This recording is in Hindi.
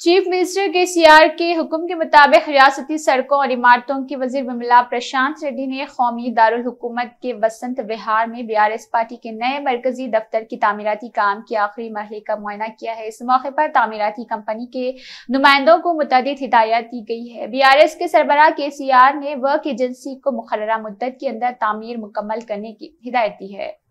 चीफ मिनिस्टर के सीआर के हुक्म के मुताबिक रियासती सड़कों और इमारतों के वजीर बमला प्रशांत रेड्डी ने कौमी दारकूमत के बसंत विहार में बी आर एस पार्टी के नए मरकजी दफ्तर की तमीराती काम के आखिरी मरहले का मुआयना किया है इस मौके पर तमीराती कंपनी के नुमाइंदों को मुतद हिदायत दी गई है बी आर एस के सरबरा के सी आर ने वर्क एजेंसी को मुकर्रा मुद्दत के अंदर तमीर मुकम्मल करने की हिदायत दी है